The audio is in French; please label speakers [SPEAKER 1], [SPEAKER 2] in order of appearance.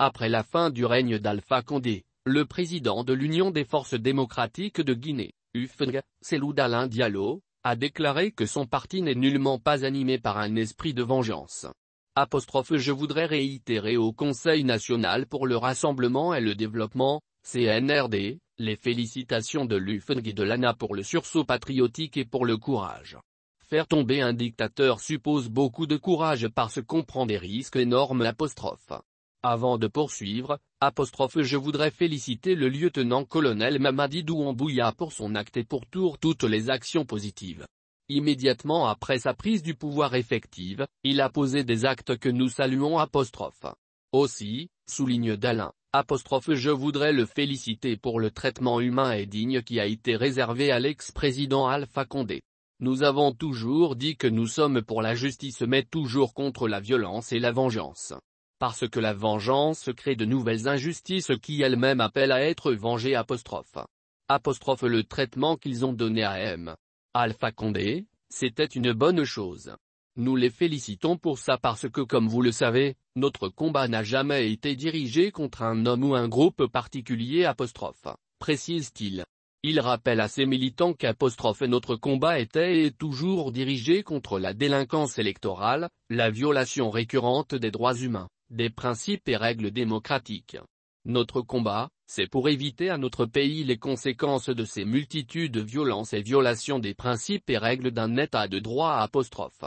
[SPEAKER 1] Après la fin du règne d'Alpha Condé, le président de l'Union des forces démocratiques de Guinée, UFNG, d'Alain Diallo, a déclaré que son parti n'est nullement pas animé par un esprit de vengeance. Apostrophe je voudrais réitérer au Conseil national pour le rassemblement et le développement, CNRD, les félicitations de l'UFNG et de l'ANA pour le sursaut patriotique et pour le courage. Faire tomber un dictateur suppose beaucoup de courage parce qu'on prend des risques énormes avant de poursuivre, apostrophe je voudrais féliciter le lieutenant-colonel Mamadi Douambouya pour son acte et pour toutes les actions positives. Immédiatement après sa prise du pouvoir effective, il a posé des actes que nous saluons apostrophe. Aussi, souligne Dalin, apostrophe je voudrais le féliciter pour le traitement humain et digne qui a été réservé à l'ex-président Alpha Condé. Nous avons toujours dit que nous sommes pour la justice mais toujours contre la violence et la vengeance parce que la vengeance crée de nouvelles injustices qui elles-mêmes appellent à être vengées apostrophe. le traitement qu'ils ont donné à M. Alpha Condé, c'était une bonne chose. Nous les félicitons pour ça parce que comme vous le savez, notre combat n'a jamais été dirigé contre un homme ou un groupe particulier apostrophe, précise-t-il. Il rappelle à ses militants qu'apostrophe notre combat était et toujours dirigé contre la délinquance électorale, la violation récurrente des droits humains, des principes et règles démocratiques. Notre combat, c'est pour éviter à notre pays les conséquences de ces multitudes de violences et violations des principes et règles d'un état de droit apostrophe.